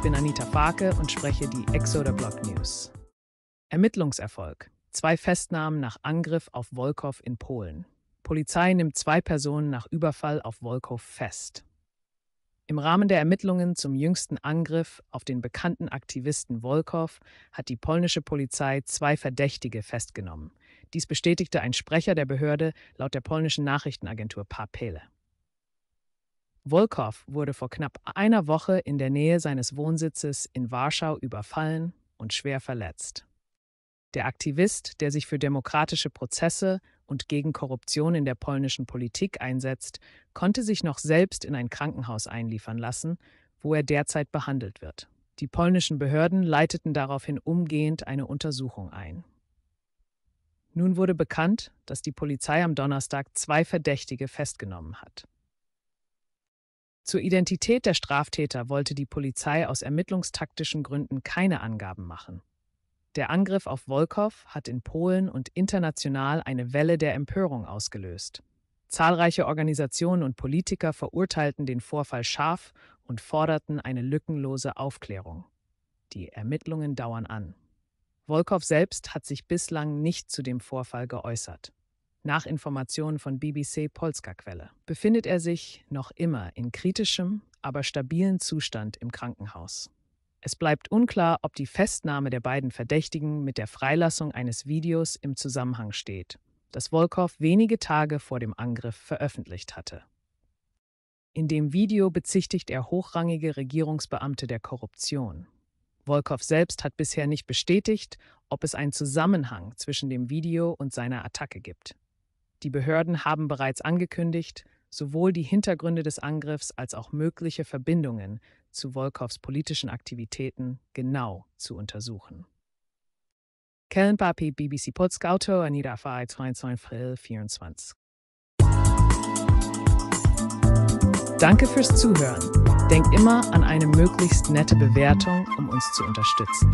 Ich bin Anita Farke und spreche die Exoder Block News. Ermittlungserfolg. Zwei Festnahmen nach Angriff auf Wolkow in Polen. Polizei nimmt zwei Personen nach Überfall auf Wolkow fest. Im Rahmen der Ermittlungen zum jüngsten Angriff auf den bekannten Aktivisten Wolkow hat die polnische Polizei zwei Verdächtige festgenommen. Dies bestätigte ein Sprecher der Behörde laut der polnischen Nachrichtenagentur Papele. Wolkow wurde vor knapp einer Woche in der Nähe seines Wohnsitzes in Warschau überfallen und schwer verletzt. Der Aktivist, der sich für demokratische Prozesse und gegen Korruption in der polnischen Politik einsetzt, konnte sich noch selbst in ein Krankenhaus einliefern lassen, wo er derzeit behandelt wird. Die polnischen Behörden leiteten daraufhin umgehend eine Untersuchung ein. Nun wurde bekannt, dass die Polizei am Donnerstag zwei Verdächtige festgenommen hat. Zur Identität der Straftäter wollte die Polizei aus ermittlungstaktischen Gründen keine Angaben machen. Der Angriff auf Wolkow hat in Polen und international eine Welle der Empörung ausgelöst. Zahlreiche Organisationen und Politiker verurteilten den Vorfall scharf und forderten eine lückenlose Aufklärung. Die Ermittlungen dauern an. Wolkow selbst hat sich bislang nicht zu dem Vorfall geäußert. Nach Informationen von BBC Polska Quelle befindet er sich noch immer in kritischem, aber stabilen Zustand im Krankenhaus. Es bleibt unklar, ob die Festnahme der beiden Verdächtigen mit der Freilassung eines Videos im Zusammenhang steht, das Wolkow wenige Tage vor dem Angriff veröffentlicht hatte. In dem Video bezichtigt er hochrangige Regierungsbeamte der Korruption. Wolkow selbst hat bisher nicht bestätigt, ob es einen Zusammenhang zwischen dem Video und seiner Attacke gibt. Die Behörden haben bereits angekündigt, sowohl die Hintergründe des Angriffs als auch mögliche Verbindungen zu Wolkows politischen Aktivitäten genau zu untersuchen. Kellen Papi, BBC Podscauto, Anita Fai, 22 April 24. Danke fürs Zuhören. Denk immer an eine möglichst nette Bewertung, um uns zu unterstützen.